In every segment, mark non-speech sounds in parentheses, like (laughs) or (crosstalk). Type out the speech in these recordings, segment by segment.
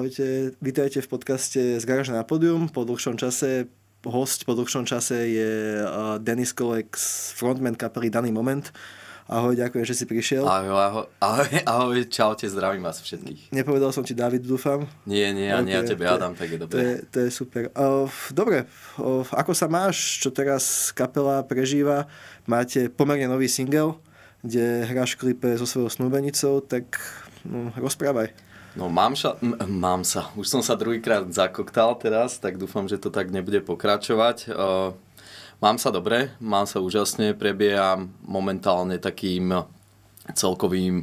Ahojte, vítajte v podcaste z Garáže na pódium. Po dlhšom čase host po dlhšom čase je Denis Kolek, frontman kapely Daný Moment. Ahoj, ďakujem, že si prišiel. Ahoj, ahoj, ahoj, ahoj čaute, zdravím vás všetkých. Nepovedal som ti David, dúfam. Nie, nie, okay, nie ja tebe, Adam, tak je dobre. To je, to je super. O, dobre, o, ako sa máš, čo teraz kapela prežíva? Máte pomerne nový single, kde hráš klipe so svojou snúbenicou, tak no, rozprávaj. No mám, sa, m- mám sa. Už som sa druhýkrát zakoktal teraz, tak dúfam, že to tak nebude pokračovať. Uh, mám sa dobre, mám sa úžasne, prebieham momentálne takým celkovým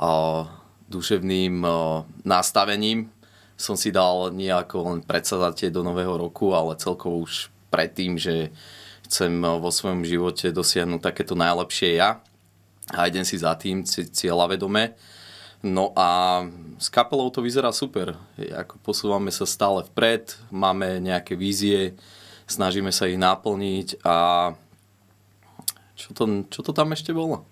uh, duševným uh, nastavením. Som si dal nejako len predsadatie do nového roku, ale celkovo už predtým, že chcem vo svojom živote dosiahnuť takéto najlepšie ja a idem si za tým cieľa vedome No a s kapelou to vyzerá super. Ako posúvame sa stále vpred, máme nejaké vízie, snažíme sa ich naplniť a čo to, čo to tam ešte bolo?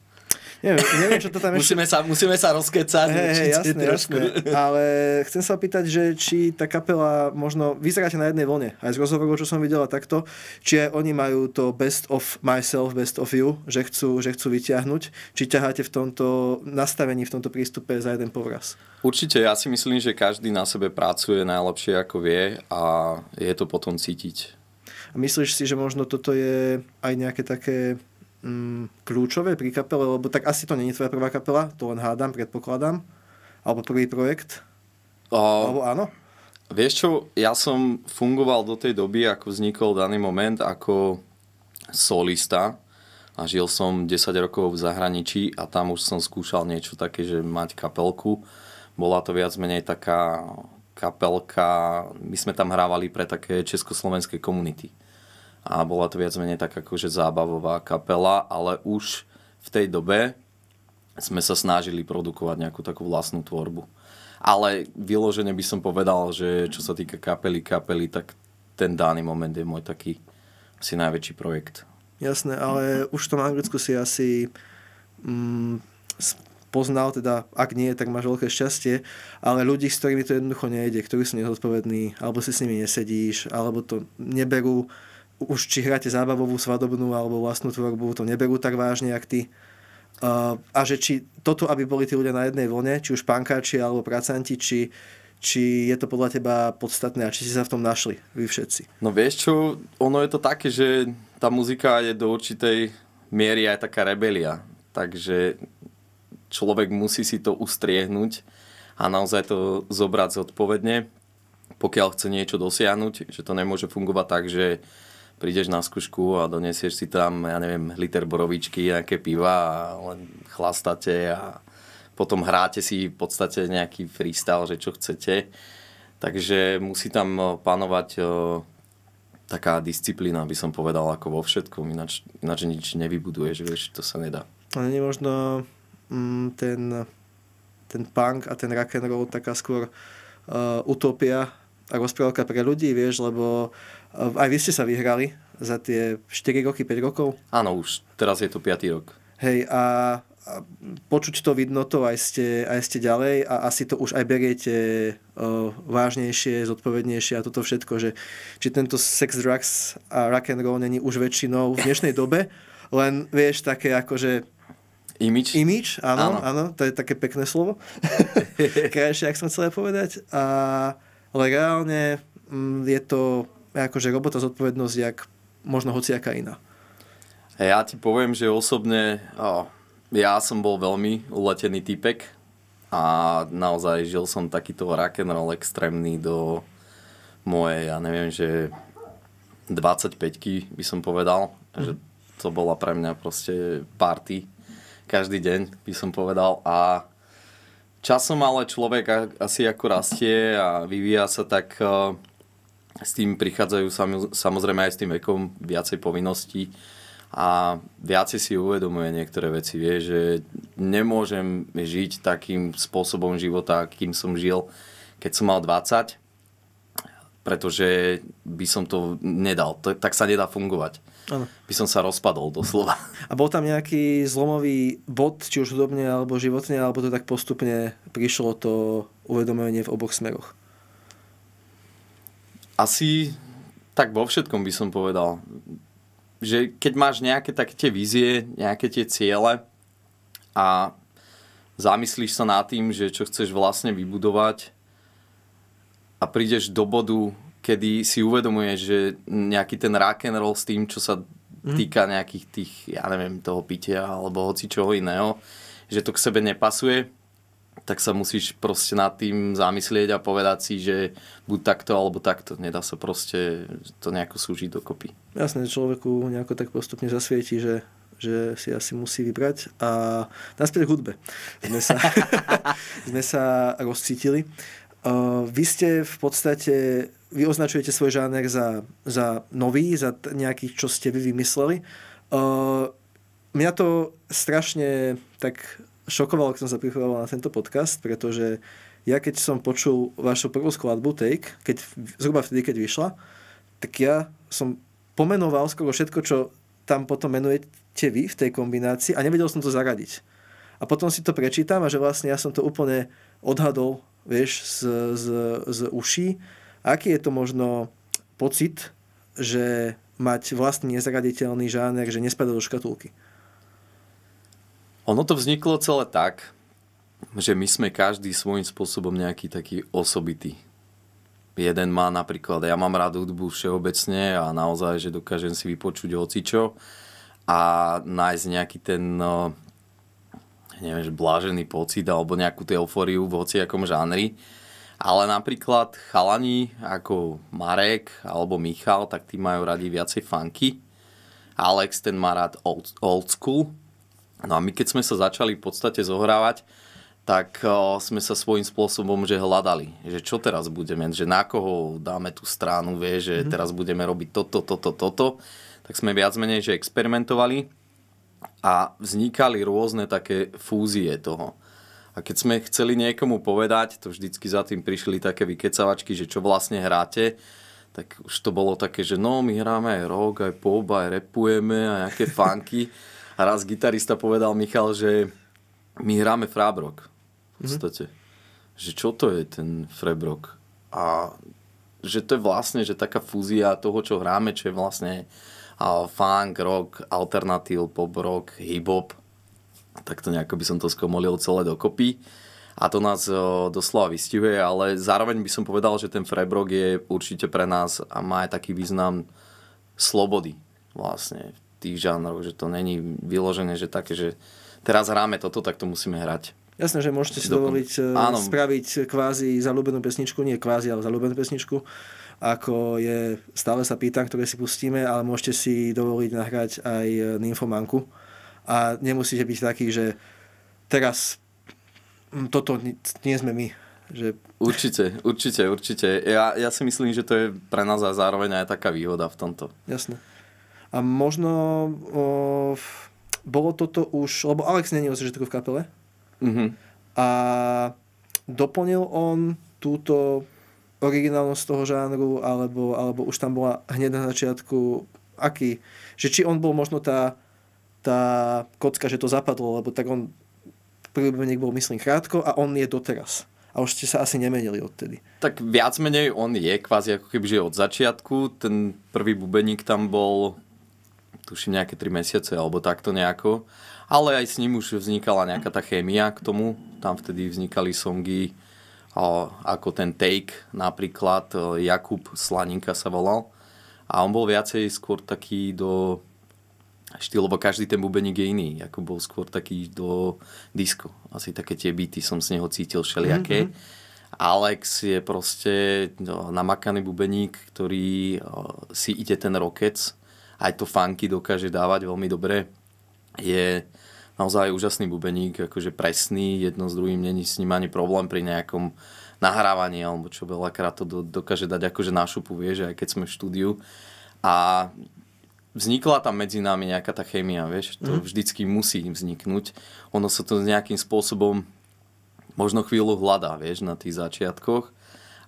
Neviem, neviem, čo to tam ešte... musíme, sa, musíme sa rozkecať. Hey, hey, jasné, trošku. jasné. Ale chcem sa opýtať, že či tá kapela možno vyzeráte na jednej vlne. Aj z rozhovorov, čo som videla takto, či aj oni majú to best of myself, best of you, že chcú, že chcú vyťahnuť. Či ťaháte v tomto nastavení, v tomto prístupe za jeden povraz? Určite, ja si myslím, že každý na sebe pracuje najlepšie, ako vie a je to potom cítiť. A myslíš si, že možno toto je aj nejaké také mm, kľúčové pri kapele, lebo tak asi to není tvoja prvá kapela, to len hádam, predpokladám, alebo prvý projekt, o... alebo áno? Vieš čo, ja som fungoval do tej doby, ako vznikol daný moment, ako solista a žil som 10 rokov v zahraničí a tam už som skúšal niečo také, že mať kapelku. Bola to viac menej taká kapelka, my sme tam hrávali pre také československé komunity a bola to viac menej taká akože zábavová kapela, ale už v tej dobe sme sa snažili produkovať nejakú takú vlastnú tvorbu. Ale vyložene by som povedal, že čo sa týka kapely, kapely, tak ten daný moment je môj taký asi najväčší projekt. Jasné, ale už v tom Anglicku si asi mm, poznal, teda ak nie, tak máš veľké šťastie, ale ľudí, s ktorými to jednoducho nejde, ktorí sú nezodpovední, alebo si s nimi nesedíš, alebo to neberú už či hráte zábavovú, svadobnú alebo vlastnú tvorbu, to neberú tak vážne, ako ty. A že či toto, aby boli tí ľudia na jednej vlne, či už pankáči alebo pracanti, či, či je to podľa teba podstatné a či ste sa v tom našli vy všetci. No vieš čo, ono je to také, že tá muzika je do určitej miery aj taká rebelia. Takže človek musí si to ustriehnúť a naozaj to zobrať zodpovedne, pokiaľ chce niečo dosiahnuť, že to nemôže fungovať tak, že prídeš na skúšku a donesieš si tam, ja neviem, liter borovičky, nejaké piva a len chlastate a potom hráte si v podstate nejaký freestyle, že čo chcete. Takže musí tam eh, panovať eh, taká disciplína, by som povedal, ako vo všetkom, ináč, ináč nič nevybuduješ, vieš, to sa nedá. A nie možno mm, ten, ten punk a ten rock and roll taká skôr uh, utopia a rozprávka pre ľudí, vieš, lebo aj vy ste sa vyhrali za tie 4 roky, 5 rokov? Áno, už teraz je to 5 rok. Hej, a, a počuť to, vidno to, aj ste, aj ste ďalej a asi to už aj beriete o, vážnejšie, zodpovednejšie a toto všetko, že či tento sex, drugs a rock and roll není už väčšinou v dnešnej (laughs) dobe, len vieš také že... Imič? Imič, áno, áno, áno, to je také pekné slovo. (laughs) Krajšie, ak som chcel povedať. A, ale reálne mm, je to akože robota zodpovednosť, jak možno hociaká iná. Ja ti poviem, že osobne oh, ja som bol veľmi uletený typek a naozaj žil som takýto rock and roll extrémny do mojej ja neviem, že 25 by som povedal, mm. že to bola pre mňa proste party každý deň, by som povedal. A časom ale človek asi ako rastie a vyvíja sa, tak s tým prichádzajú samozrejme aj s tým vekom viacej povinností a viacej si uvedomuje niektoré veci. Vie, že nemôžem žiť takým spôsobom života, akým som žil, keď som mal 20, pretože by som to nedal. Tak sa nedá fungovať. Ano. By som sa rozpadol doslova. A bol tam nejaký zlomový bod, či už hudobne alebo životne, alebo to tak postupne prišlo to uvedomenie v oboch smeroch? Asi tak vo všetkom by som povedal. Že keď máš nejaké také tie vízie, nejaké tie ciele a zamyslíš sa nad tým, že čo chceš vlastne vybudovať a prídeš do bodu, kedy si uvedomuješ, že nejaký ten rock and roll s tým, čo sa mhm. týka nejakých tých, ja neviem, toho pitia alebo hoci čoho iného, že to k sebe nepasuje, tak sa musíš proste nad tým zamyslieť a povedať si, že buď takto alebo takto. Nedá sa proste to nejako súžiť dokopy. Jasné, človeku nejako tak postupne zasvieti, že že si asi musí vybrať. A naspäť k hudbe. Sme sa, (laughs) sme sa rozcítili. Uh, vy ste v podstate, vy označujete svoj žáner za, za nový, za t- nejaký, čo ste vy vymysleli. Uh, mňa to strašne tak šokoval, keď som sa pripravoval na tento podcast, pretože ja keď som počul vašu prvú skladbu Take, keď, zhruba vtedy, keď vyšla, tak ja som pomenoval skoro všetko, čo tam potom menujete vy v tej kombinácii a nevedel som to zaradiť. A potom si to prečítam a že vlastne ja som to úplne odhadol, vieš, z, z, z uší. Aký je to možno pocit, že mať vlastný nezraditeľný žáner, že nespadá do škatulky? Ono to vzniklo celé tak, že my sme každý svojím spôsobom nejaký taký osobitý. Jeden má napríklad, ja mám rád hudbu všeobecne a naozaj, že dokážem si vypočuť hocičo a nájsť nejaký ten no, neviem, blážený pocit alebo nejakú tú euforiu v hociakom žánri. Ale napríklad chalani ako Marek alebo Michal, tak tí majú radi viacej funky. Alex ten má rád old, old school, No a my keď sme sa začali v podstate zohrávať, tak sme sa svojím spôsobom že hľadali, že čo teraz budeme, že na koho dáme tú stranu, vie, že mm-hmm. teraz budeme robiť toto, toto, toto. Tak sme viac menej, že experimentovali a vznikali rôzne také fúzie toho. A keď sme chceli niekomu povedať, to vždycky za tým prišli také vykecavačky, že čo vlastne hráte, tak už to bolo také, že no, my hráme aj rock, aj pop, aj repujeme, aj nejaké (laughs) funky raz gitarista povedal Michal, že my hráme frábrok v mhm. podstate. Mm-hmm. Že čo to je ten frábrok? A že to je vlastne že taká fúzia toho, čo hráme, čo je vlastne a funk, rock, alternatív, pop rock, hip-hop. Tak to nejako by som to skomolil celé dokopy. A to nás o, doslova vystihuje, ale zároveň by som povedal, že ten Frebrok je určite pre nás a má aj taký význam slobody vlastne tých žánrov, že to není vyložené, že také, že teraz hráme toto, tak to musíme hrať. Jasné, že môžete si dovoliť eh, Áno. spraviť kvázi zalúbenú pesničku, nie kvázi, ale zalúbenú pesničku, ako je Stále sa pýtam, ktoré si pustíme, ale môžete si dovoliť nahrať aj eh, Nymfomanku. A nemusíte byť taký, že teraz hm, toto nie sme my. Že... Určite, určite, určite. Ja, ja si myslím, že to je pre nás a zároveň aj taká výhoda v tomto. Jasné. A možno uh, bolo toto už, lebo Alex není o v kapele. Mm-hmm. A doplnil on túto originálnosť toho žánru, alebo, alebo už tam bola hneď na začiatku aký, že či on bol možno tá, tá kocka, že to zapadlo, lebo tak on prvý bol, myslím, krátko a on je doteraz. A už ste sa asi nemenili odtedy. Tak viac menej on je kvázi ako keby, že od začiatku. Ten prvý bubeník tam bol tuším nejaké 3 mesiace alebo takto nejako. Ale aj s ním už vznikala nejaká tá chémia k tomu. Tam vtedy vznikali songy ako ten Take napríklad, Jakub Slaninka sa volal. A on bol viacej skôr taký do štýl, lebo každý ten bubeník je iný. Ako bol skôr taký do disco. Asi také tie byty som z neho cítil všelijaké. Mm-hmm. Alex je proste no, namakaný bubeník, ktorý si ide ten rokec aj to funky dokáže dávať veľmi dobre. Je naozaj úžasný bubeník, akože presný, jedno s druhým, není s ním ani problém pri nejakom nahrávaní, alebo čo veľakrát to do, dokáže dať akože na šupu, vieš, aj keď sme v štúdiu. A vznikla tam medzi nami nejaká tá chémia, vieš, to mm. vždycky musí im vzniknúť. Ono sa to nejakým spôsobom možno chvíľu hľadá, vieš, na tých začiatkoch,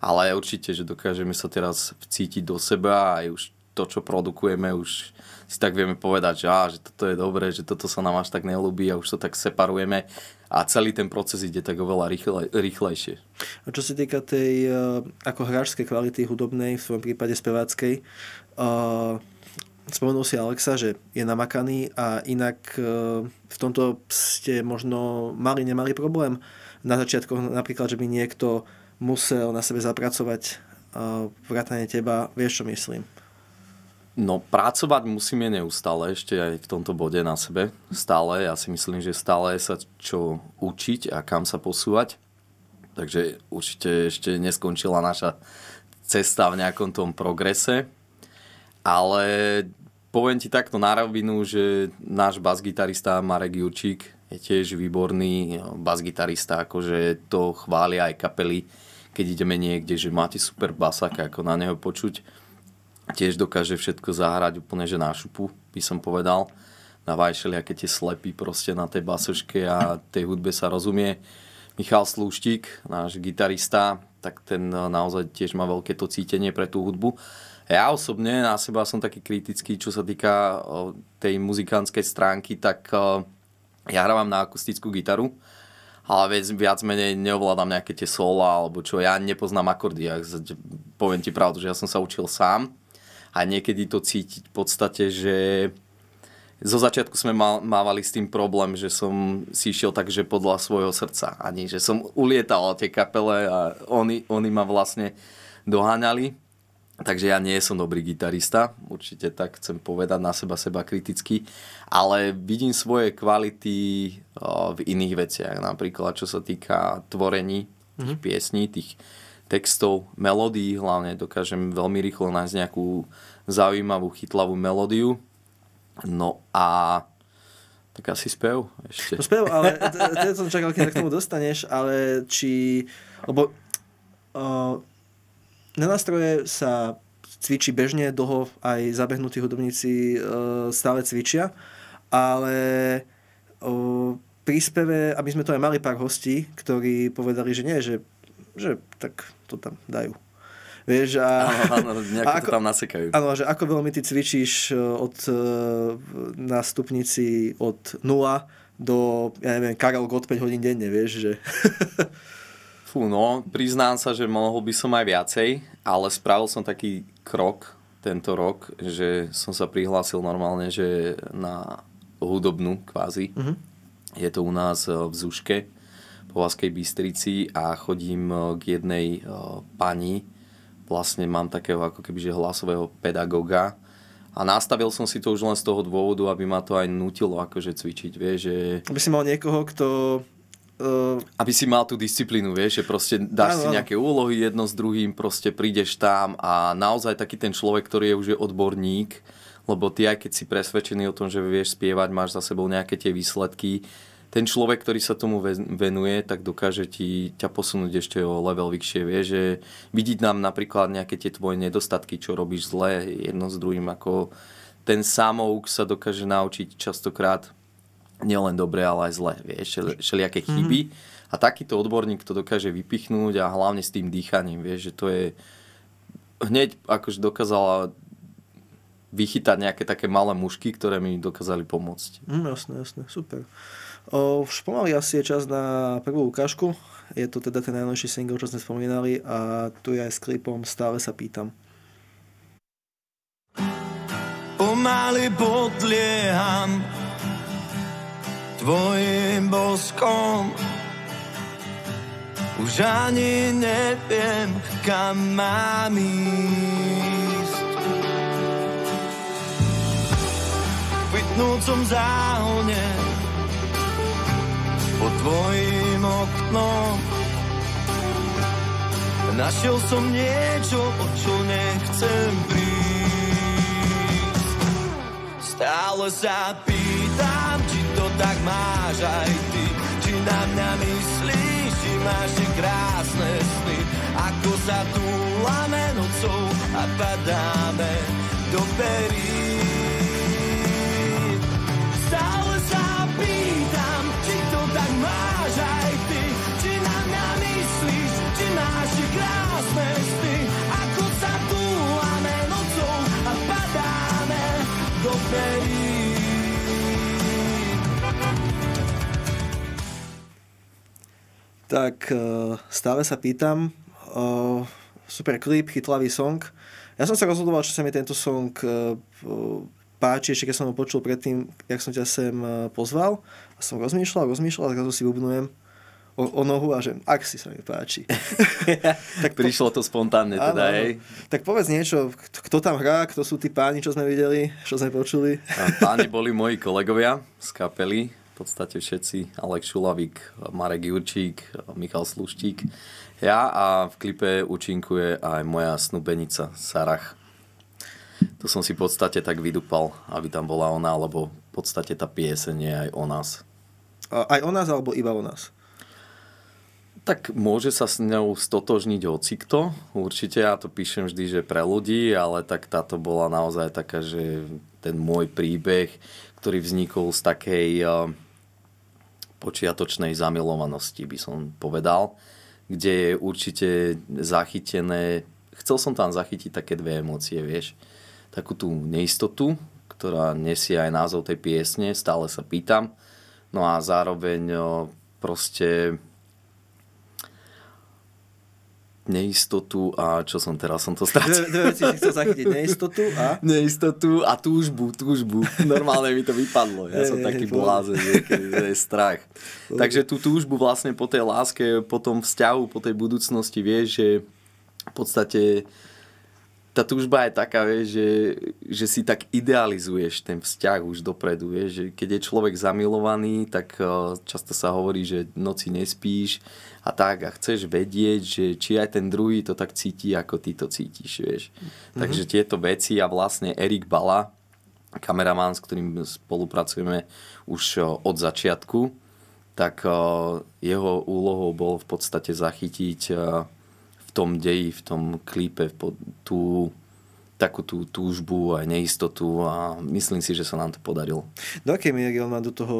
ale určite, že dokážeme sa teraz vcítiť do seba a aj už to, čo produkujeme, už si tak vieme povedať, že, á, že toto je dobré, že toto sa nám až tak nelúbi a už to tak separujeme a celý ten proces ide tak oveľa rýchle, rýchlejšie. A čo sa týka tej eh, ako hráčskej kvality hudobnej, v svojom prípade speváckej, uh, spomenul si Alexa, že je namakaný a inak uh, v tomto ste možno mali, nemali problém na začiatku napríklad, že by niekto musel na sebe zapracovať uh, vrátane teba, vieš čo myslím? No pracovať musíme neustále, ešte aj v tomto bode na sebe. Stále, ja si myslím, že stále sa čo učiť a kam sa posúvať. Takže určite ešte neskončila naša cesta v nejakom tom progrese. Ale poviem ti takto na rovinu, že náš basgitarista Marek Jurčík je tiež výborný basgitarista, akože to chvália aj kapely, keď ideme niekde, že máte super basaka, ako na neho počuť tiež dokáže všetko zahrať úplne, že na šupu, by som povedal. Na Vajšeli, aké tie slepy proste na tej basoške a tej hudbe sa rozumie. Michal Slúštik, náš gitarista, tak ten eh, naozaj tiež má veľké to cítenie pre tú hudbu. Ja osobne na seba som taký kritický, čo sa týka eh, tej muzikánskej stránky, tak eh, ja hrávam na akustickú gitaru, ale viac menej neovládam nejaké tie sola alebo čo. Ja nepoznám akordy, ja poviem ti pravdu, že ja som sa učil sám a niekedy to cítiť v podstate, že zo začiatku sme mal, mávali s tým problém, že som si išiel tak, že podľa svojho srdca. Ani, že som ulietal tie kapele a oni, oni ma vlastne doháňali. Takže ja nie som dobrý gitarista, určite tak chcem povedať na seba seba kriticky, ale vidím svoje kvality eh, v iných veciach, napríklad čo sa týka tvorení tých mm-hmm. piesní, tých, textov, melódií hlavne dokážem veľmi rýchlo nájsť nejakú zaujímavú, chytlavú melódiu. No a tak asi spev ešte. No spev, ale to som čakal, keď k tomu dostaneš, ale či... Lebo uh, na nástroje sa cvičí bežne, dlho aj zabehnutí hudobníci uh, stále cvičia, ale uh, príspeve, aby sme tu aj mali pár hostí, ktorí povedali, že nie, že že tak to tam dajú. Vieš, a, áno, a ako, to tam nasekajú. Áno, že ako veľmi ty cvičíš e, od, e, na stupnici od 0 do, ja neviem, Karel God 5 hodín denne, vieš, že... (laughs) Fú, no, priznám sa, že mohol by som aj viacej, ale spravil som taký krok tento rok, že som sa prihlásil normálne, že na hudobnú kvázi. Mm-hmm. Je to u nás e, v Zúške, po Váskej Bystrici a chodím e, k jednej e, pani. Vlastne mám takého ako kebyže hlasového pedagoga. A nastavil som si to už len z toho dôvodu, aby ma to aj nutilo akože cvičiť, vieš, že... Aby si mal niekoho, kto Uh, aby si mal tú disciplínu, vieš, že proste dáš áno, si nejaké úlohy jedno s druhým, proste prídeš tam a naozaj taký ten človek, ktorý je už je odborník, lebo ty aj keď si presvedčený o tom, že vieš spievať, máš za sebou nejaké tie výsledky, ten človek, ktorý sa tomu venuje, tak dokáže ti, ťa posunúť ešte o level vyššie. Vie, že vidieť nám napríklad nejaké tie tvoje nedostatky, čo robíš zle jedno s druhým, ako ten samouk sa dokáže naučiť častokrát nielen dobre, ale aj zle. Vieš, šel, mhm. chyby. Mm-hmm. A takýto odborník to dokáže vypichnúť a hlavne s tým dýchaním. Vieš, že to je hneď akože dokázala vychytať nejaké také malé mušky, ktoré mi dokázali pomôcť. Mm, jasné, jasné, super. O, už pomaly asi je čas na prvú ukážku. Je to teda ten najnovší single, čo sme spomínali a tu je aj s klipom Stále sa pýtam. Pomaly podlieham tvojim boskom už ani neviem, kam mám ísť. Kvitnúcom záhone pod tvojim oknom. Našiel som niečo, o čo nechcem prísť. Stále sa pýtam, či to tak máš aj ty. Či na mňa myslíš, či máš tie krásne sny. Ako sa túlame nocou a padáme do perí. Stále Tak eh, stále sa pýtam, eh, super klip, chytlavý song. Ja som sa rozhodoval, čo sa mi tento song eh, páči, ešte keď som ho počul predtým, jak som ťa sem pozval. A som rozmýšľal, rozmýšľal a zrazu si bubnujem o, o nohu a že ak si sa mi páči. (laughs) tak Prišlo to spontánne teda, áno, hej? Tak povedz niečo, kto tam hrá, kto sú tí páni, čo sme videli, čo sme počuli. páni boli moji kolegovia z kapely, v podstate všetci, Alek Šulavík, Marek Jurčík, Michal Sluštík, ja a v klipe účinkuje aj moja snubenica Sarach. To som si v podstate tak vydupal, aby tam bola ona, lebo v podstate tá pieseň je aj o nás. Aj o nás alebo iba o nás? Tak môže sa s ňou stotožniť hocikto. Určite ja to píšem vždy, že pre ľudí, ale tak táto bola naozaj taká, že ten môj príbeh, ktorý vznikol z takej eh, počiatočnej zamilovanosti, by som povedal, kde je určite zachytené, chcel som tam zachytiť také dve emócie, vieš, takú tú neistotu, ktorá nesie aj názov tej piesne, stále sa pýtam, no a zároveň eh, proste neistotu a čo som teraz, som to stratil. Dve veci si chcel zachytiť, neistotu a... Neistotu a túžbu, túžbu. Normálne mi to vypadlo, ja som taký blázen, že je strach. Takže tú túžbu vlastne po tej láske, po tom vzťahu, po tej budúcnosti vieš, že v podstate tá túžba je taká, vieš, že, že si tak idealizuješ ten vzťah už dopredu. Vieš, že keď je človek zamilovaný, tak eh, často sa hovorí, že noci nespíš a tak a chceš vedieť, že či aj ten druhý to tak cíti, ako ty to cítiš. Vieš. Mm-hmm. Takže tieto veci a vlastne Erik Bala, kameramán, s ktorým spolupracujeme už eh, od začiatku, tak eh, jeho úlohou bol v podstate zachytiť tom deji, v tom klípe, tú takú tú túžbu a neistotu a myslím si, že sa nám to podarilo. Do akej miery on má do toho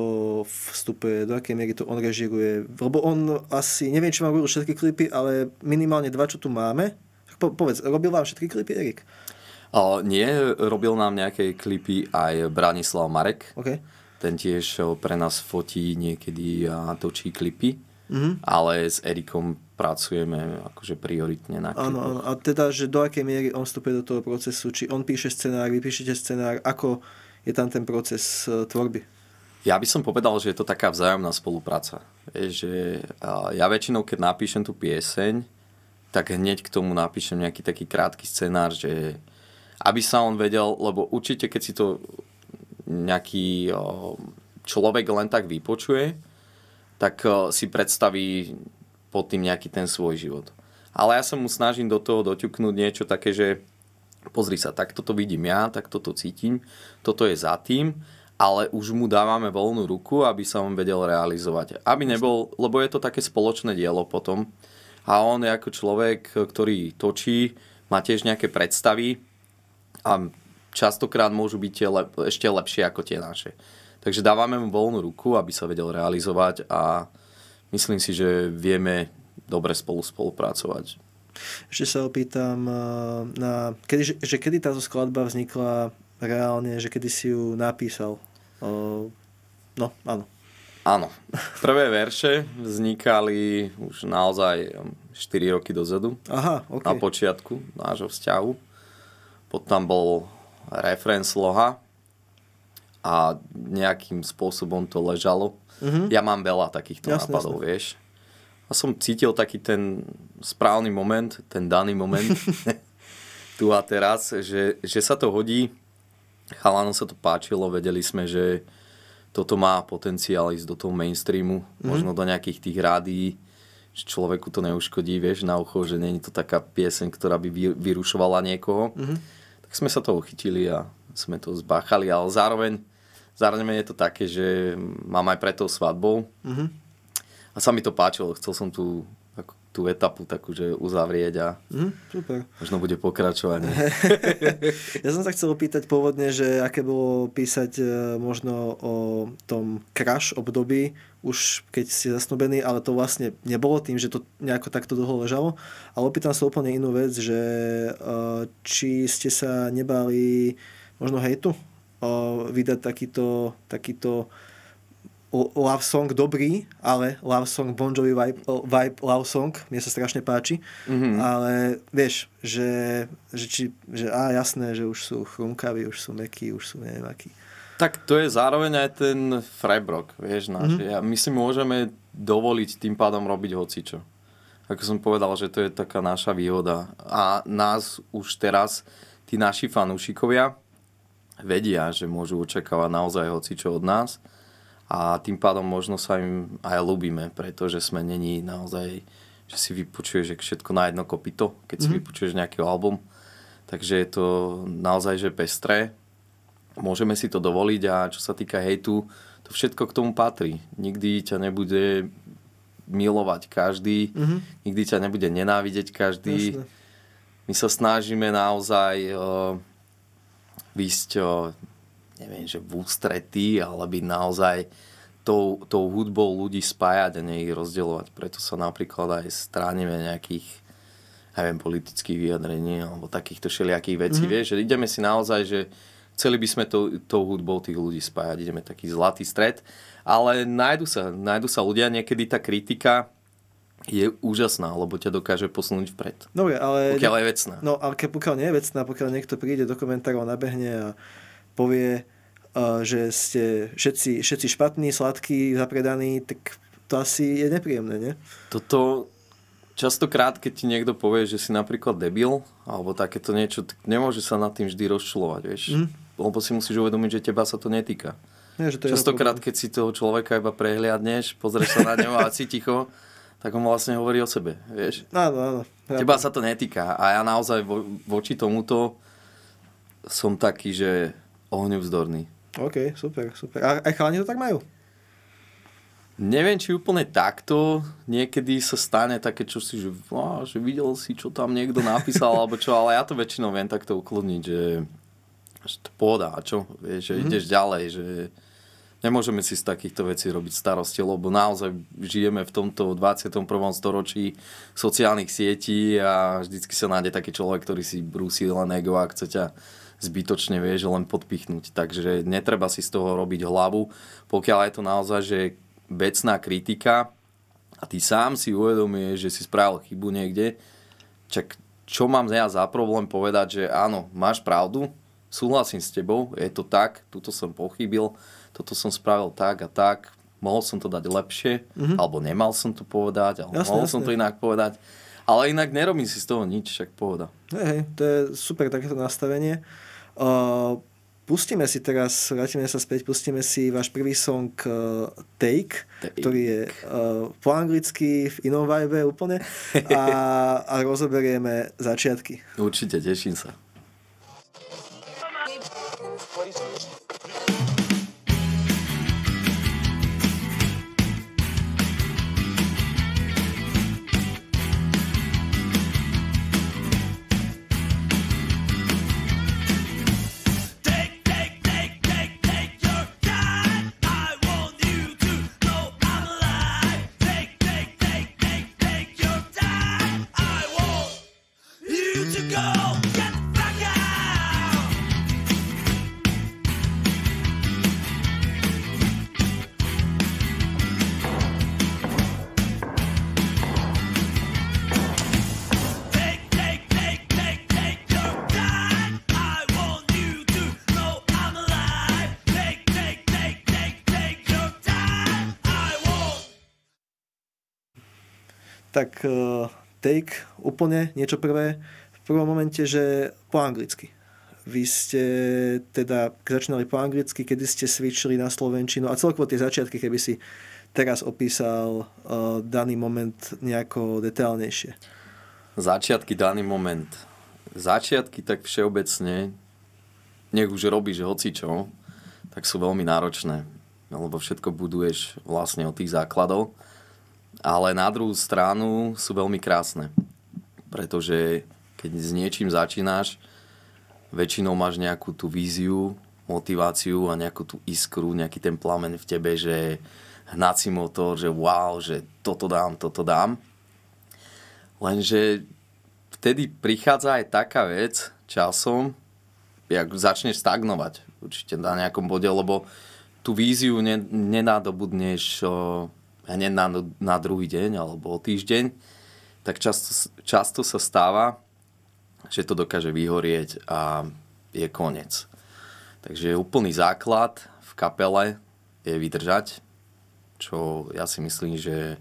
vstupuje, do akej miery to on režiruje? Lebo on asi, neviem, či má robil všetky klipy, ale minimálne dva, čo tu máme. Po, povedz, robil vám všetky klipy, Erik? O, nie, robil nám nejaké klipy aj Branislav Marek. Okay. Ten tiež eh, pre nás fotí niekedy a točí klipy. Mm-hmm. Ale s Erikom pracujeme akože prioritne na Áno, áno. A teda, že do akej miery on vstupuje do toho procesu? Či on píše scenár, vy píšete scenár? Ako je tam ten proces e, tvorby? Ja by som povedal, že je to taká vzájomná spolupráca. Je, že ja väčšinou, keď napíšem tú pieseň, tak hneď k tomu napíšem nejaký taký krátky scenár, že aby sa on vedel, lebo určite, keď si to nejaký človek len tak vypočuje, tak e, si predstaví pod tým nejaký ten svoj život. Ale ja sa mu snažím do toho doťuknúť niečo také, že pozri sa, tak toto vidím ja, tak toto cítim, toto je za tým, ale už mu dávame voľnú ruku, aby sa on vedel realizovať. Aby nebol, lebo je to také spoločné dielo potom. A on je ako človek, ktorý točí, má tiež nejaké predstavy a častokrát môžu byť tie lep- ešte lepšie ako tie naše. Takže dávame mu voľnú ruku, aby sa vedel realizovať a myslím si, že vieme dobre spolu spolupracovať. Ešte sa opýtam, eh, na, kedy, že, že kedy táto skladba vznikla reálne, že kedy si ju napísal? Eh, no, áno. Áno. Prvé verše vznikali už naozaj 4 hm, roky dozadu. Aha, okay. Na počiatku nášho vzťahu. Potom tam bol reference loha. a nejakým spôsobom to ležalo Uh-huh. Ja mám veľa takýchto jasne, nápadov, jasne. vieš. A som cítil taký ten správny moment, ten daný moment (laughs) tu a teraz, že, že sa to hodí. Chalánom sa to páčilo, vedeli sme, že toto má potenciál ísť do toho mainstreamu, mm-hmm. možno do nejakých tých rádií, že človeku to neuškodí, vieš, na ucho, že není to taká pieseň, ktorá by vyrušovala niekoho. Mm-hmm. Tak sme sa toho chytili a sme to zbáchali, ale zároveň zároveň je to také, že mám aj pre tou svadbou. mm-hmm. A sa mi to páčilo, chcel som tu tú etapu takú, že uzavrieť a mm, super. možno bude pokračovanie. (laughs) ja som sa chcel opýtať pôvodne, že aké bolo písať e, možno o tom crash období, už keď si zasnubený, ale to vlastne nebolo tým, že to nejako takto dlho ležalo. Ale opýtam sa úplne inú vec, že e, či ste sa nebali možno hejtu vydať takýto, takýto love song dobrý, ale love song Bon Jovi vibe, vibe love song, mne sa strašne páči, mm-hmm. ale vieš, že, že, či, že á, jasné, že už sú chrumkaví, už sú mekí, už sú neviem akí. Tak to je zároveň aj ten frebrok, vieš, náš. Mm-hmm. My si môžeme dovoliť tým pádom robiť hocičo. Ako som povedal, že to je taká naša výhoda. A nás už teraz, tí naši fanúšikovia, vedia, že môžu očakávať naozaj hocičo od nás a tým pádom možno sa im aj ľúbime, pretože sme není naozaj, že si vypočuješ všetko na jedno kopito, keď mm-hmm. si mhm. vypočuješ nejaký album. Takže je to naozaj, že pestré. Môžeme si to dovoliť a čo sa týka hejtu, to všetko k tomu patrí. Nikdy ťa nebude milovať každý, mm-hmm. nikdy ťa nebude nenávidieť každý. Jasne. My sa snažíme naozaj... Uh, výsť, neviem, že v ústretí, ale byť naozaj tou, tou hudbou ľudí spájať a nej rozdielovať. Preto sa napríklad aj stránime nejakých neviem, politických vyjadrení alebo takýchto všelijakých vecí. Mm-hmm. Vieš, že ideme si naozaj, že chceli by sme to, tou hudbou tých ľudí spájať. Ideme taký zlatý stred. Ale nájdu sa, nájdu sa ľudia, niekedy tá kritika je úžasná, lebo ťa dokáže posunúť vpred. No, ale... Pokiaľ je vecná. No, ale ke, pokiaľ nie je vecná, pokiaľ niekto príde do komentárov, nabehne a povie, uh, že ste všetci, všetci špatní, sladkí, zapredaní, tak to asi je nepríjemné, nie? Toto častokrát, keď ti niekto povie, že si napríklad debil, alebo takéto niečo, tak nemôže sa nad tým vždy rozčulovať, vieš? Mm. Lebo si musíš uvedomiť, že teba sa to netýka. Nie, že to Častokrát, keď si toho človeka iba prehliadneš, pozrieš sa na neho a si ticho, tak on vlastne hovorí o sebe, vieš. Áno, áno. Ja Teba sa to netýka a ja naozaj vo, voči tomuto som taký, že ohňovzdorný. OK, super, super. A aj chalani to tak majú? Neviem, či úplne takto. Niekedy sa stane také, čo si, že, á, že videl si, čo tam niekto napísal, alebo čo, ale ja to väčšinou viem takto ukludniť, že, že to pôda, a čo, vieš, že mm-hmm. ideš ďalej, že Nemôžeme si z takýchto vecí robiť starosti, lebo naozaj žijeme v tomto 21. storočí sociálnych sietí a vždycky sa nájde taký človek, ktorý si brúsi len ego a chce ťa zbytočne vieš len podpichnúť. Takže netreba si z toho robiť hlavu, pokiaľ je to naozaj že vecná kritika a ty sám si uvedomuješ, že si spravil chybu niekde, čak čo mám ja za problém povedať, že áno, máš pravdu, súhlasím s tebou, je to tak, tuto som pochybil, toto som spravil tak a tak, mohol som to dať lepšie, mm-hmm. alebo nemal som to povedať, alebo jasne, mohol jasne. som to inak povedať. Ale inak nerobím si z toho nič, však pohoda. Hej, hej, to je super takéto nastavenie. Uh, pustíme si teraz, vrátime sa späť, pustíme si váš prvý song uh, Take, Take, ktorý je uh, po anglicky, v inom vibe úplne a, a rozoberieme začiatky. Určite, teším sa. tak e, take úplne niečo prvé v prvom momente, že po anglicky. Vy ste teda začínali po anglicky, kedy ste svičili na slovenčinu a celkovo tie začiatky, keby si teraz opísal uh, daný moment nejako detailnejšie. Začiatky, daný moment. Začiatky tak všeobecne, nech už robíš hocičo, tak sú veľmi náročné, lebo všetko buduješ vlastne od tých základov ale na druhú stranu sú veľmi krásne. Pretože keď s niečím začínaš, väčšinou máš nejakú tú víziu, motiváciu a nejakú tú iskru, nejaký ten plamen v tebe, že hnací motor, že wow, že toto dám, toto dám. Lenže vtedy prichádza aj taká vec časom, jak začneš stagnovať určite na nejakom bode, lebo tú víziu nenadobudneš hneď na, na druhý deň alebo o týždeň, tak často, často sa stáva, že to dokáže vyhorieť a je koniec. Takže úplný základ v kapele je vydržať, čo ja si myslím, že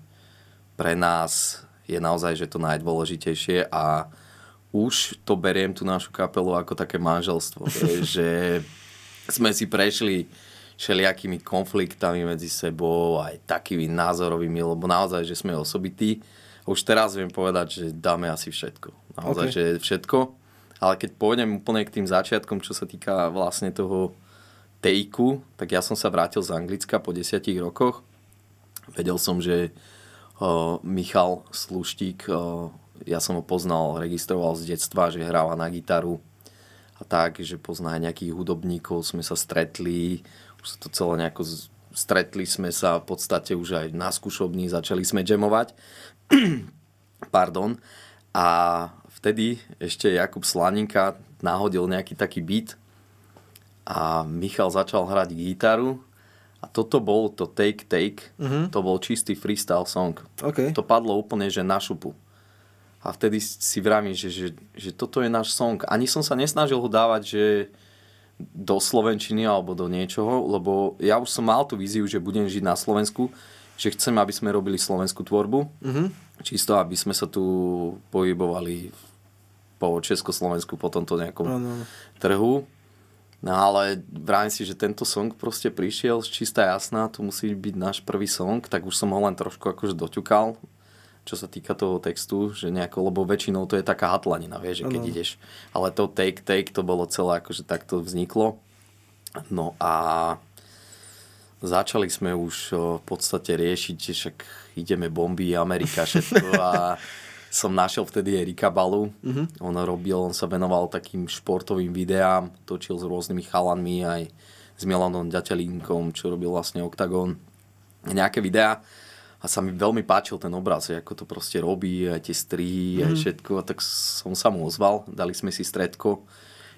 pre nás je naozaj že to najdôležitejšie a už to beriem tú našu kapelu ako také manželstvo, (laughs) že sme si prešli všelijakými konfliktami medzi sebou, aj takými názorovými, lebo naozaj, že sme osobití. Už teraz viem povedať, že dáme asi všetko. Naozaj, okay. že všetko. Ale keď pôjdem úplne k tým začiatkom, čo sa týka vlastne toho tejku, tak ja som sa vrátil z Anglicka po desiatich rokoch. Vedel som, že uh, Michal Sluštík, uh, ja som ho poznal, registroval z detstva, že hráva na gitaru a tak, že pozná nejakých hudobníkov, sme sa stretli, sa to celé nejako z... stretli sme sa v podstate už aj na skúšobni, začali sme džemovať. (clears throat) Pardon. A vtedy ešte Jakub Slaninka náhodil nejaký taký beat a Michal začal hrať gitaru a toto bol to Take Take, uh-huh. to bol čistý freestyle song. Okay. To padlo úplne, že na šupu. A vtedy si vravím, že, že, že toto je náš song. Ani som sa nesnažil ho dávať, že, do Slovenčiny alebo do niečoho, lebo ja už som mal tú víziu, že budem žiť na Slovensku, že chcem, aby sme robili slovenskú tvorbu, mm-hmm. čisto aby sme sa tu pohybovali po Československu, po tomto nejakom ano. trhu. No ale vrajím si, že tento song proste prišiel z čistá jasná, to musí byť náš prvý song, tak už som ho len trošku akože doťukal, čo sa týka toho textu, že nejako, lebo väčšinou to je taká hatlanina, vieš, že keď ano. ideš. Ale to take, take, to bolo celé, akože takto vzniklo. No a začali sme už v podstate riešiť, že však ideme bomby, Amerika, všetko a (laughs) som našiel vtedy Erika Balu. Uh-huh. On robil, on sa venoval takým športovým videám, točil s rôznymi chalanmi aj s Milanom Ďatelínkom, čo robil vlastne Octagon. Nejaké videá a sa mi veľmi páčil ten obraz, ako to proste robí, aj tie strihy, mm. aj mhm. všetko. A tak som sa mu ozval, dali sme si stredko,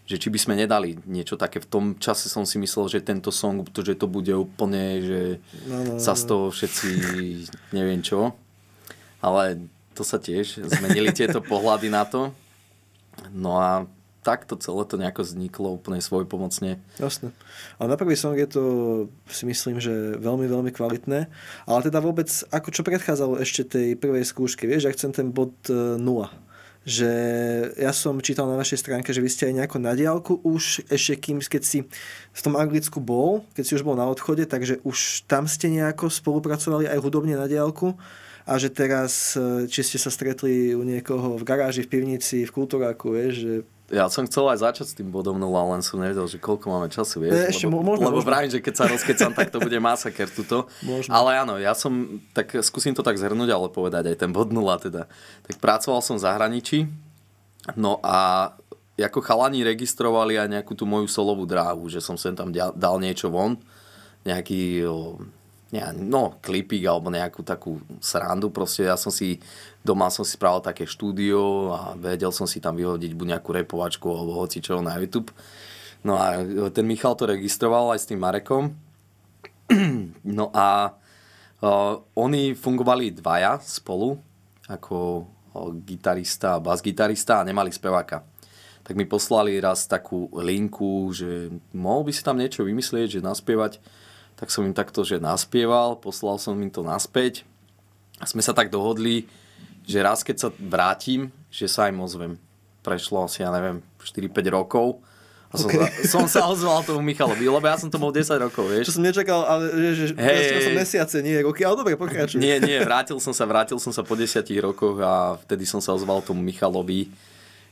že či by sme nedali niečo také. V tom čase som si myslel, že tento song, že to bude úplne, že no, no, sa no, z no. toho všetci neviem čo. Ale to sa tiež zmenili tieto pohľady na to. No a takto celé to nejako vzniklo úplne svojpomocne. Jasne. Ale prvý song je to si myslím, že veľmi, veľmi kvalitné. Ale teda vôbec, ako čo predchádzalo ešte tej prvej skúške, vieš, ja chcem ten bod 0 e, že ja som čítal na našej stránke, že vy ste aj nejako na diálku už ešte kým, keď si v tom Anglicku bol, keď si už bol na odchode, takže už tam ste nejako spolupracovali aj hudobne na diálku a že teraz, e, či ste sa stretli u niekoho v garáži, v pivnici, v kultúráku, vieš, že ja som chcel aj začať s tým bodom 0, no len som nevedel, že koľko máme času, vieš? ešte lebo, možno, lebo možno. vravím, že keď sa rozkecam, tak to bude masaker tuto. Možno. Ale áno, ja som, tak skúsim to tak zhrnúť, ale povedať aj ten bod 0 teda. Tak pracoval som v zahraničí, no a ako chalani registrovali aj nejakú tú moju solovú dráhu, že som sem tam dal niečo von, nejaký ne, no, klipík alebo nejakú takú srandu. Proste ja som si, doma som si spravil také štúdio a vedel som si tam vyhodiť buď nejakú repovačku alebo hoci čo na YouTube. No a e, ten Michal to registroval aj s tým Marekom. (clears throat) No a uh, oni fungovali dvaja spolu, ako e, gitarista a basgitarista a nemali speváka. Tak mi poslali raz takú linku, že mohol by si tam niečo vymyslieť, že naspievať tak som im takto, že naspieval, poslal som im to naspäť. A sme sa tak dohodli, že raz keď sa vrátim, že sa im ozvem. Prešlo asi, ja neviem, 4-5 rokov. A som, okay. sa, som sa ozval tomu Michalovi, lebo ja som to bol 10 rokov, vieš. Čo som nečakal, ale že, že hey, som mesiace, nie roky, ale dobre, pokračuj. Nie, nie, vrátil som sa, vrátil som sa po 10 rokoch a vtedy som sa ozval tomu Michalovi,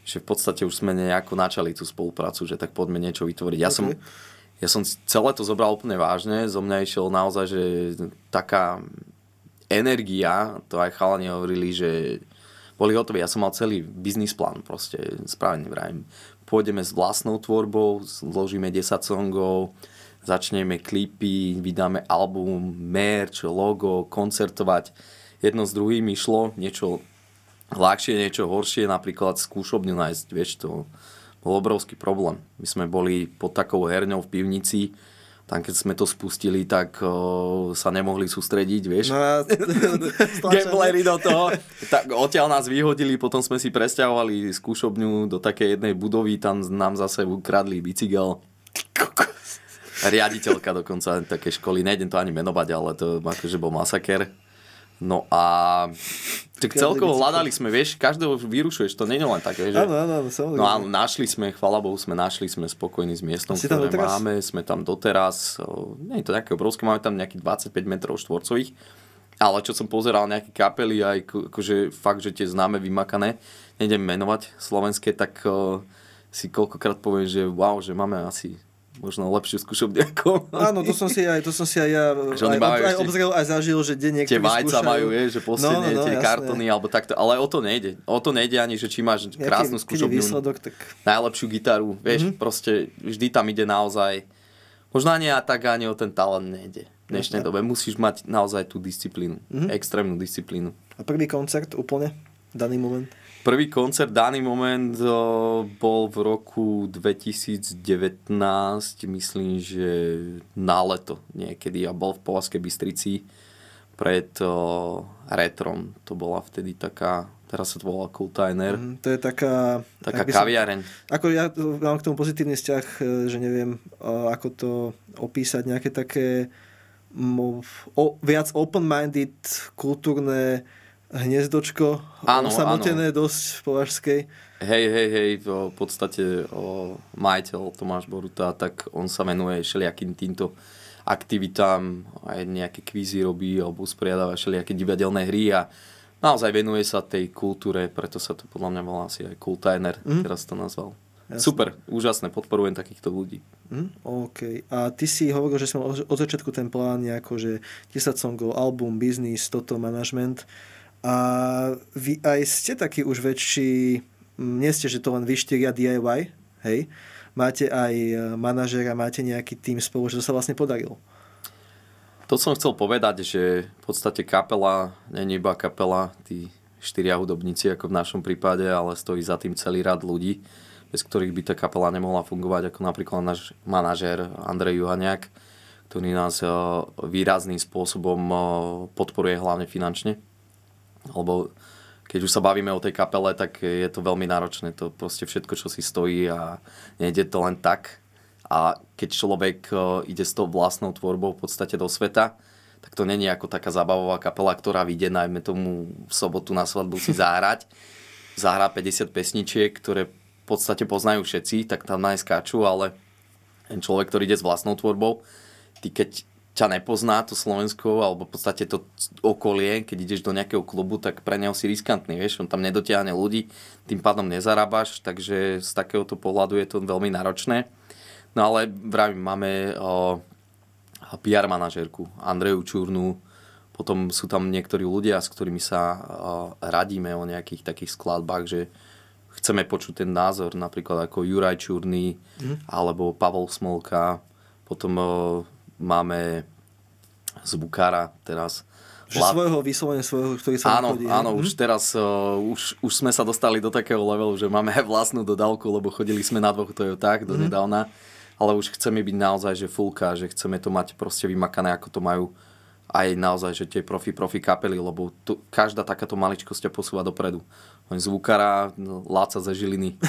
že v podstate už sme nejako načali tú spoluprácu, že tak poďme niečo vytvoriť. Ja okay. som ja som celé to zobral úplne vážne, zo mňa išiel naozaj, že taká energia, to aj chalani hovorili, že boli hotoví. Ja som mal celý biznis plán proste, správne vrajím. Pôjdeme s vlastnou tvorbou, zložíme 10 songov, začneme klipy, vydáme album, merch, logo, koncertovať. Jedno s druhým išlo, niečo ľahšie, niečo horšie, napríklad skúšobne nájsť, vieš to bol obrovský problém. My sme boli pod takou herňou v pivnici, tam keď sme to spustili, tak o, e, sa nemohli sústrediť, vieš. No, (laughs) Gamblery do toho. Tak odtiaľ nás vyhodili, potom sme si presťahovali skúšobňu do takej jednej budovy, tam nám zase ukradli bicykel. Riaditeľka dokonca také školy, nejdem to ani menovať, ale to akože bol masaker. No a tak celkovo hľadali sme, vieš, každého vyrušuješ, to nie je len také, že... Áno, áno, áno, samozrejme. No a našli sme, chvala Bohu, sme našli, sme spokojní s miestom, ktoré tam máme, sme tam doteraz, eh, nie je to nejaké obrovské, máme tam nejakých 25 metrov štvorcových, ale čo som pozeral, nejaké kapely, aj akože fakt, že tie známe, vymakané, nejdem menovať slovenské, tak eh, si koľkokrát poviem, že wow, že máme asi možno lepšiu skúšobňaku. (laughs) Áno, to som si aj, to som si aj ja že aj, aj, aj, obzrel, aj zažil, že deň niektorí Tie vajca skúšajú. majú, je, že posledne no, no, no, tie jasné. kartony, alebo takto, ale o to nejde. O to nejde ani, že či máš krásnu skúšobňu, výsledok, tak... najlepšiu gitaru, vieš, mm-hmm. proste vždy tam ide naozaj, možno ani a tak ani o ten talent nejde. V dnešnej dobe musíš mať naozaj tú disciplínu, mm-hmm. extrémnu disciplínu. A prvý koncert úplne, daný moment? Prvý koncert daný moment eh, bol v roku 2019, myslím, že na leto niekedy. Ja bol v Polaskej Bystrici pred eh, retrom. To bola vtedy taká, teraz sa to volá Kultainer. Mm, to je taká... Taká kaviareň. Som, ako ja mám k tomu pozitívny vzťah, eh, že neviem, ako to opísať, nejaké také mm, o, viac open-minded kultúrne hniezdočko áno, samotené áno. dosť v Považskej. Hej, hej, hej, v podstate o, majiteľ Tomáš Boruta, tak on sa venuje všelijakým týmto aktivitám, aj nejaké kvízy robí alebo usporiadáva všelijaké divadelné hry a naozaj venuje sa tej kultúre, preto sa to podľa mňa volá asi aj Kultajner, mm. teraz to nazval. Jasne. Super, úžasné, podporujem takýchto ľudí. Mm, OK. A ty si hovoril, že som od začiatku ten plán nejako, že 10 songov, album, biznis, toto, Uh, a vy aj ste taký už väčší, nie ste, že to len vy štyria DIY, hej? Máte aj e, manažera, máte nejaký tým spolu, že to sa vlastne podarilo. To som chcel povedať, že v podstate kapela nie je iba kapela, tí štyria hudobníci ako v našom prípade, ale stojí za tým celý rad ľudí, bez ktorých by tá kapela nemohla fungovať, ako napríklad náš manažér Andrej Juhaniak, ktorý nás e, výrazným spôsobom e, podporuje hlavne finančne lebo keď už sa bavíme o tej kapele, tak je to veľmi náročné. To proste všetko, čo si stojí a nejde to len tak. A keď človek e, ide s tou vlastnou tvorbou v podstate do sveta, tak to není ako taká zabavová kapela, ktorá vyjde najmä tomu v sobotu na svadbu si (laughs) zahrať. Zahrá 50 pesničiek, ktoré v podstate poznajú všetci, tak tam najskáču, ale ten človek, ktorý ide s vlastnou tvorbou, ty keď ťa nepozná to Slovensko, alebo v podstate to okolie, keď ideš do nejakého klubu, tak pre neho si riskantný, vieš, on tam nedotiahne ľudí, tým pádom nezarábaš, takže z takéhoto pohľadu je to veľmi náročné. No ale vravím, máme o, PR manažerku Andreju Čurnu, potom sú tam niektorí ľudia, s ktorými sa o, radíme o nejakých takých skladbách, že chceme počuť ten názor, napríklad ako Juraj Čurný, mm. alebo Pavol Smolka, potom máme zvukára teraz. Že Lab... svojho, vyslovene svojho, ktorý sa Áno, chodí, áno, hm? už mhm. teraz, uh, už, už sme sa dostali do takého levelu, že máme aj vlastnú dodávku, lebo chodili sme na dvoch tak, do hm. ale už chceme byť naozaj, že fulka, že chceme to mať proste vymakané, ako to majú aj naozaj, že tie profi, profi kapely, lebo to, každá takáto maličkosť ťa posúva dopredu no, Láca ze Žiliny. (laughs)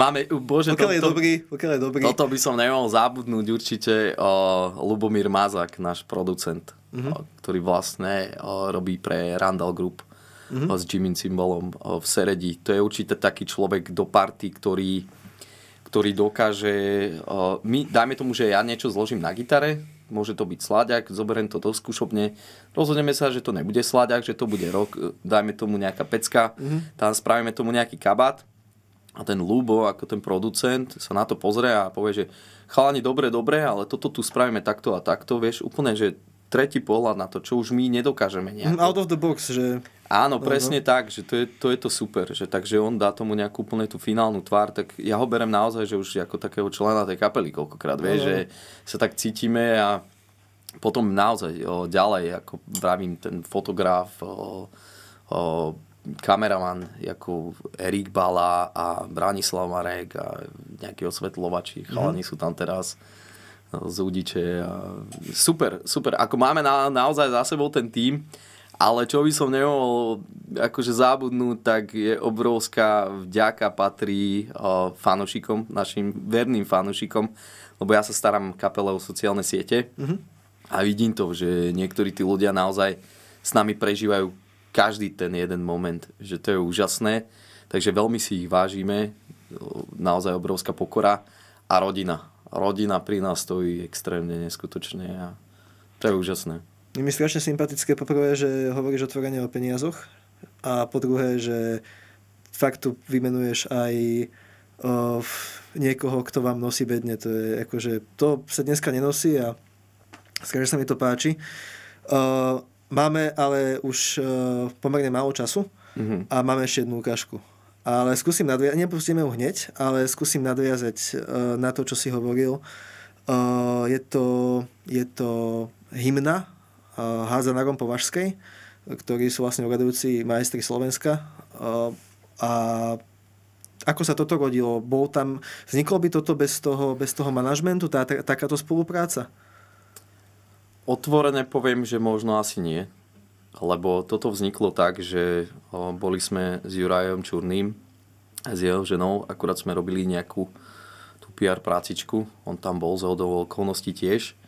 Máme, bože, pokiaľ to, je to, dobrý, pokiaľ je dobrý. Toto by som nemohol zabudnúť určite o Lubomír Mazak, náš producent, mm-hmm. o, ktorý vlastne o, robí pre Randall Group mm-hmm. o, s Jimmy Cymbalom v Seredi. To je určite taký človek do party, ktorý, ktorý dokáže... O, my, dajme tomu, že ja niečo zložím na gitare, môže to byť sláďak, zoberiem to do skúšobne, rozhodneme sa, že to nebude sláďak, že to bude rok, e, dajme tomu nejaká pecka, mm-hmm. tam spravíme tomu nejaký kabát a ten Lubo, ako ten producent, sa na to pozrie a povie, že chalani, dobre, dobre, ale toto tu spravíme takto a takto, vieš, úplne, že tretí pohľad na to, čo už my nedokážeme nejako. Out of the box, že... Áno, presne uh-huh. tak, že to je, to je to super, že takže on dá tomu nejakú úplne tú finálnu tvár, tak ja ho berem naozaj, že už ako takého člena tej kapely koľkokrát, uh-huh. že sa tak cítime a potom naozaj o, ďalej, ako vravím, ten fotograf, o, o, kameraman ako Erik Bala a Branislav Marek a nejakí osvetľovači, uh-huh. sú tam teraz z Udiče. A super, super. Ako máme na, naozaj za sebou ten tým, ale čo by som nemohol akože zábudnúť, tak je obrovská vďaka patrí fanušikom, našim verným fanušikom, lebo ja sa starám kapele o sociálne siete mm-hmm. a vidím to, že niektorí tí ľudia naozaj s nami prežívajú každý ten jeden moment, že to je úžasné, takže veľmi si ich vážime, naozaj obrovská pokora a rodina. Rodina pri nás stojí extrémne neskutočne a to je úžasné je mi strašne sympatické poprvé, že hovoríš otvorene o peniazoch a po druhé, že fakt tu vymenuješ aj o, niekoho, kto vám nosí bedne. To je akože, to sa dneska nenosí a strašne sa mi to páči. O, máme ale už o, pomerne málo času mm-hmm. a máme ešte jednu ukážku. Ale skúsim nadviazať, nepustíme ju hneď, ale skúsim nadviazať na to, čo si hovoril. Je to, je to hymna házanárom Považskej, ktorí sú vlastne uradujúci majstri Slovenska. A ako sa toto rodilo? Bol tam, vzniklo by toto bez toho, bez toho manažmentu, tá, takáto spolupráca? Otvorene poviem, že možno asi nie. Lebo toto vzniklo tak, že boli sme s Jurajom Čurným a s jeho ženou, akurát sme robili nejakú tú PR prácičku, on tam bol z hodovou okolností tiež.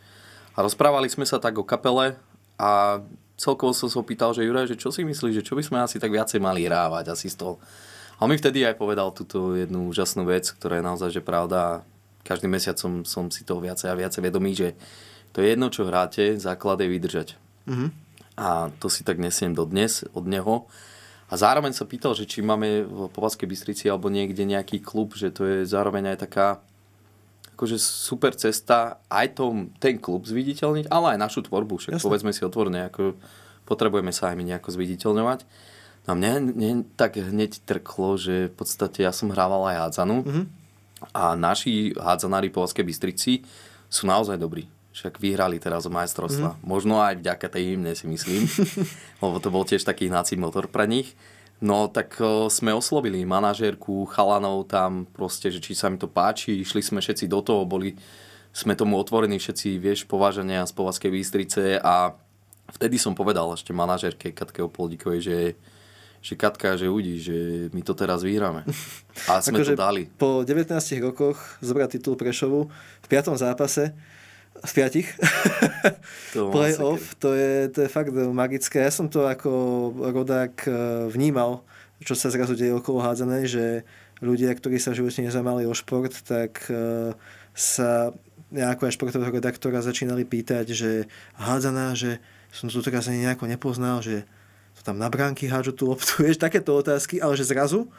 A rozprávali sme sa tak o kapele a celkovo som sa pýtal, že Juraj, že čo si myslíš, že čo by sme asi tak viacej mali hrávať asi z toho. A on mi vtedy aj povedal túto jednu úžasnú vec, ktorá je naozaj že pravda. Každý mesiac som, som si toho viacej a viacej vedomý, že to je jedno, čo hráte, základ je vydržať. Mm-hmm. A to si tak nesiem dodnes od neho. A zároveň sa pýtal, že či máme v Povazkej Bystrici alebo niekde nejaký klub, že to je zároveň aj taká akože super cesta aj tom, ten klub zviditeľniť, ale aj našu tvorbu. Však Jasne. povedzme si otvorne, ako potrebujeme sa aj my nejako zviditeľňovať. No a mne, mne tak hneď trklo, že v podstate ja som hrával aj hádzanu mm-hmm. a naši hádzanári po Vaskej Bystrici sú naozaj dobrí. Však vyhrali teraz majstrovstva. Mm-hmm. Možno aj vďaka tej hymne si myslím, (laughs) lebo to bol tiež taký hnací motor pre nich. No tak e, sme oslovili manažérku, chalanov tam proste, že či sa mi to páči, išli sme všetci do toho, boli sme tomu otvorení všetci, vieš, považania z Povazkej výstrice a vtedy som povedal ešte manažérke Katke Opoldikovej, že že Katka, že uvidí, že my to teraz vyhráme. A sme akože to dali. Po 19 rokoch zobrať titul Prešovu v piatom zápase v piatich. To (laughs) Playoff, to je, to je fakt magické. Ja som to ako rodák eh, vnímal, čo sa zrazu deje okolo hádzané, že ľudia, ktorí sa v živote nezamali o šport, tak eh, sa ja ako aj športového redaktora začínali pýtať, že hádzaná, že som to teraz ani nejako nepoznal, že to tam na bránky hádžu tu loptu, (laughs) vieš, takéto otázky, ale že zrazu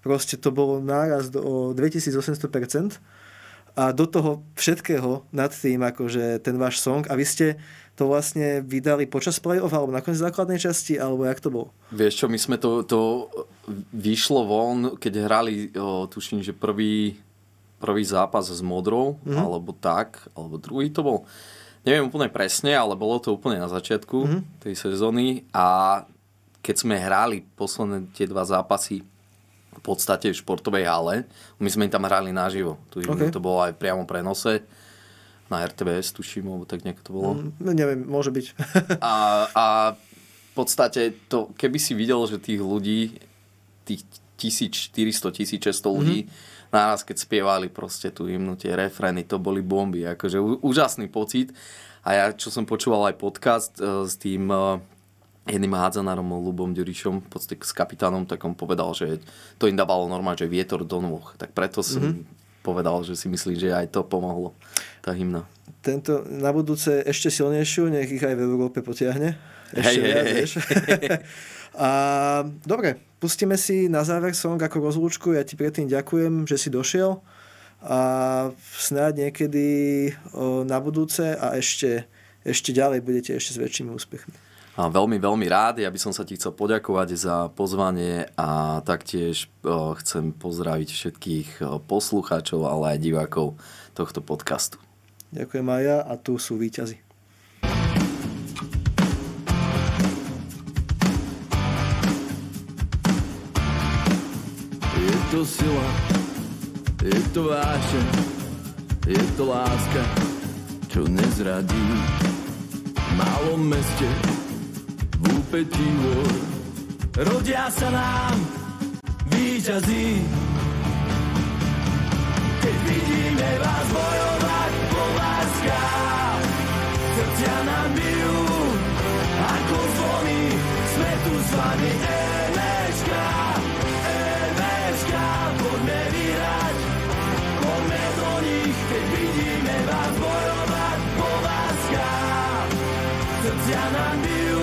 proste to bolo náraz o 2800%, a do toho všetkého nad tým, akože ten váš song a vy ste to vlastne vydali počas play-off alebo na konci základnej časti, alebo jak to bolo? Vieš čo, my sme to, to vyšlo von, keď hrali, o, tuším, že prvý, prvý zápas s Modrou, mm-hmm. alebo tak, alebo druhý to bol. Neviem úplne presne, ale bolo to úplne na začiatku mm-hmm. tej sezóny a keď sme hrali posledné tie dva zápasy, v podstate v športovej hale. My sme im tam hrali naživo. Tu okay. to bolo aj priamo prenose na RTVS, tuším, alebo tak nejak to bolo. Mm, no neviem, môže byť. (laughs) a, a v podstate to, keby si videl, že tých ľudí, tých 1400, 1600 mhm. ľudí, mm-hmm. naraz keď spievali proste tú hymnu, tie refrény, to boli bomby, akože úžasný pocit. A ja, čo som počúval aj podcast uh, s tým uh, jedným hádzanárom Lubom Ďurišom, v podstate s kapitánom, tak on povedal, že to im dávalo normálne, že vietor do nôh. Tak preto som mm-hmm. povedal, že si myslím, že aj to pomohlo, tá hymna. Tento na budúce ešte silnejšiu, nech ich aj v Európe potiahne. Ešte hey, viac, hey, vieš. Hey. (laughs) A, dobre, pustíme si na záver song ako rozlúčku. Ja ti predtým ďakujem, že si došiel a snáď niekedy o, na budúce a ešte, ešte ďalej budete ešte s väčšími úspechmi veľmi, veľmi rád. Ja by som sa ti chcel poďakovať za pozvanie a taktiež e, chcem pozdraviť všetkých e, poslucháčov, ale aj divákov tohto podcastu. Ďakujem aj ja a tu sú výťazi. Je to sila, je to váša, je to láska, čo nezradí. V malom meste v úpetí môj. Rodia sa nám výťazí, keď vidíme vás bojovať po láskách. Srdcia nám bijú, ako zvony, sme tu s vami Eneška. NHK, poďme vyrať, poďme do nich, keď vidíme vás bojovať po láskách. Srdcia nám bijú,